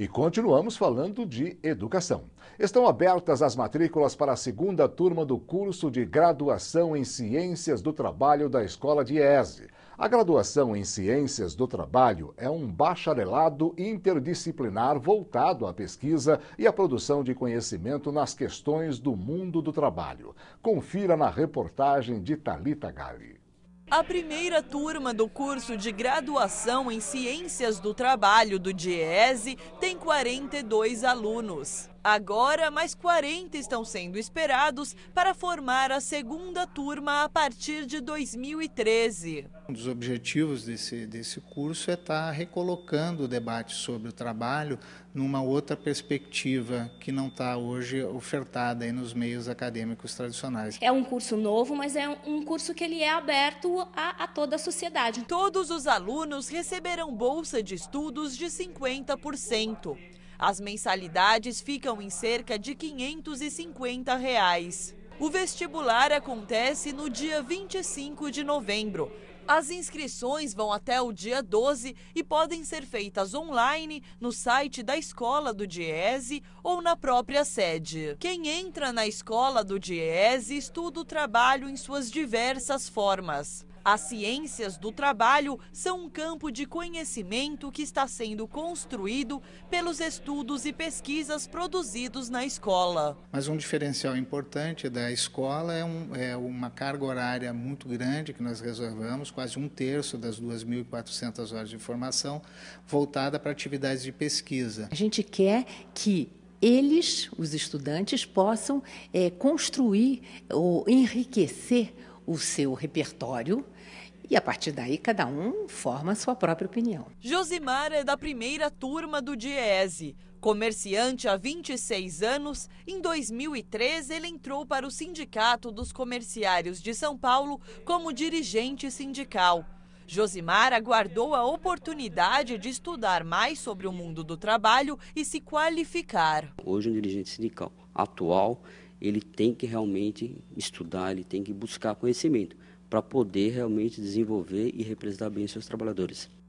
E continuamos falando de educação. Estão abertas as matrículas para a segunda turma do curso de graduação em Ciências do Trabalho da Escola de IESE. A graduação em Ciências do Trabalho é um bacharelado interdisciplinar voltado à pesquisa e à produção de conhecimento nas questões do mundo do trabalho. Confira na reportagem de Talita Gali. A primeira turma do curso de graduação em Ciências do Trabalho do DIEESE tem 42 alunos. Agora, mais 40 estão sendo esperados para formar a segunda turma a partir de 2013. Um dos objetivos desse, desse curso é estar tá recolocando o debate sobre o trabalho numa outra perspectiva que não está hoje ofertada aí nos meios acadêmicos tradicionais. É um curso novo, mas é um curso que ele é aberto a, a toda a sociedade. Todos os alunos receberão bolsa de estudos de 50%. As mensalidades ficam em cerca de R$ 550. Reais. O vestibular acontece no dia 25 de novembro, as inscrições vão até o dia 12 e podem ser feitas online no site da Escola do Diese ou na própria sede. Quem entra na Escola do Diese estuda o trabalho em suas diversas formas. As ciências do trabalho são um campo de conhecimento que está sendo construído pelos estudos e pesquisas produzidos na escola. Mas um diferencial importante da escola é, um, é uma carga horária muito grande que nós reservamos, quase um terço das 2.400 horas de formação, voltada para atividades de pesquisa. A gente quer que eles, os estudantes, possam é, construir ou enriquecer o seu repertório e a partir daí cada um forma a sua própria opinião. Josimar é da primeira turma do Diese. Comerciante há 26 anos, em 2013 ele entrou para o Sindicato dos Comerciários de São Paulo como dirigente sindical. Josimar aguardou a oportunidade de estudar mais sobre o mundo do trabalho e se qualificar. Hoje, um dirigente sindical atual, ele tem que realmente estudar, ele tem que buscar conhecimento para poder realmente desenvolver e representar bem os seus trabalhadores.